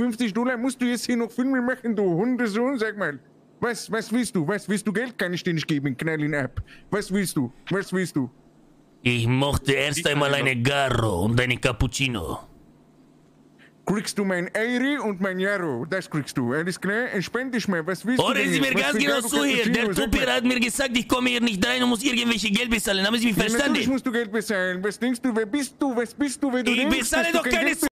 50 Dollar musst du jetzt hier noch Filme machen, du Hundesohn, sag mal. Was, was willst du? Was willst du? Geld kann ich dir nicht geben, knall ihn ab. Was willst du? Was willst du? Ich mochte erst einmal eine Garro und eine Cappuccino. Kriegst du mein Eiri und mein Jaro? das kriegst du, alles klar? Entspann dich mal, was willst Hören du? Hören Sie mir ganz genau zuhören, der Truppier hat mir gesagt, ich komme hier nicht rein und muss irgendwelche Geld bezahlen, haben Sie mich verstanden? Ja, natürlich musst du Geld bezahlen, was denkst du, wer bist du, was bist du, wer du Ich denkst, bezahle doch keine